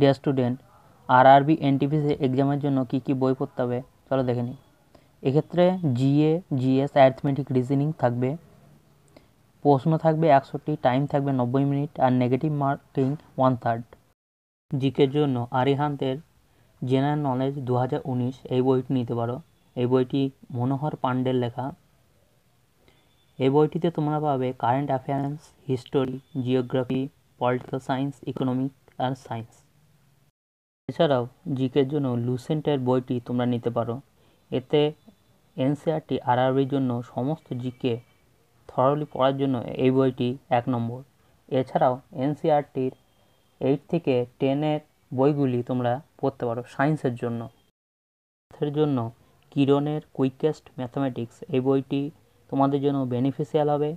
dear student আর আরবি NTPC এক্সামের জন্য কি কি বই পড়তে হবে চলো দেখে নিই এক্ষেত্রে জিএ জিএস অ্যারিথমেটিক রিজনিং থাকবে প্রশ্ন থাকবে একশোটি টাইম থাকবে নব্বই মিনিট আর নেগেটিভ মার্কিং ওয়ান থার্ড জিকের জন্য আরিহান্তের জেনারেল নলেজ দু এই বইটি নিতে পারো এই বইটি মনোহর পাণ্ডের লেখা এই বইটিতে তোমরা পাবে current affairs history geography political science economic আর সায়েন্স এছাড়াও জিকের জন্য লুসেন্টের বইটি তোমরা নিতে পারো এতে e এনসিআরটি আরআরবির জন্য সমস্ত জিকে থরলি পড়ার জন্য এই বইটি এক নম্বর এছাড়াও e এনসিআরটির এইট থেকে টেনের বইগুলি তোমরা পড়তে পারো সায়েন্সের জন্য সায়েন্সের জন্য কিরণের কুইকেস্ট ম্যাথামেটিক্স এই বইটি তোমাদের জন্য বেনিফিশিয়াল হবে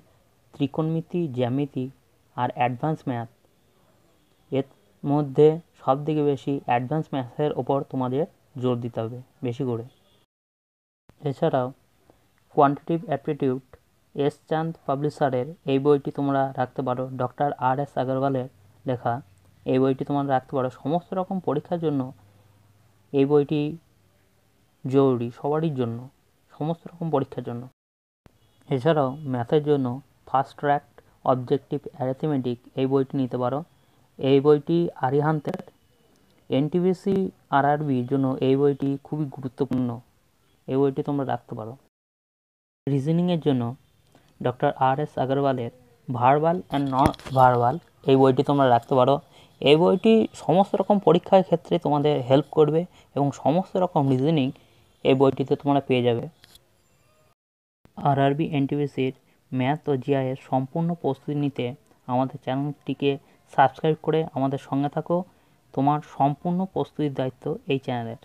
ত্রিকোণমিতি জ্যামিতি আর অ্যাডভান্স ম্যাথ এর মধ্যে সব থেকে বেশি অ্যাডভান্স ম্যাথের ওপর তোমাদের জোর দিতে হবে বেশি করে এছাড়াও কোয়ান্টিটিভ অ্যাপটিটিউড এস চাঁদ পাবলিশারের এই বইটি তোমরা রাখতে পারো ডক্টর আর এস আগরওয়ালের লেখা এই বইটি তোমরা রাখতে পারো সমস্ত রকম পরীক্ষার জন্য এই বইটি জরুরি সবারই জন্য সমস্ত রকম পরীক্ষার জন্য এছাড়াও ম্যাথের জন্য ফার্স্ট ট্র্যাক্ট অবজেক্টিভ অ্যারেথমেটিক এই বইটি নিতে পারো এই বইটি আরিহান্তের আর আরআরবির জন্য এই বইটি খুবই গুরুত্বপূর্ণ এই বইটি তোমরা রাখতে পারো রিজনিংয়ের জন্য ডক্টর আর এস আগরওয়ালের ভার্বাল অ্যান্ড নন ভার্বাল এই বইটি তোমরা রাখতে পারো এই বইটি সমস্ত রকম পরীক্ষার ক্ষেত্রে তোমাদের হেল্প করবে এবং সমস্ত রকম রিজনিং এই বইটিতে তোমরা পেয়ে যাবে আর আরবি এনটিভিসির ম্যাথ ও জিআইয়ের সম্পূর্ণ প্রস্তুতি নিতে আমাদের চ্যানেলটিকে সাবস্ক্রাইব করে আমাদের সঙ্গে থাকো তোমার সম্পূর্ণ প্রস্তুতির দায়িত্ব এই চ্যানেলের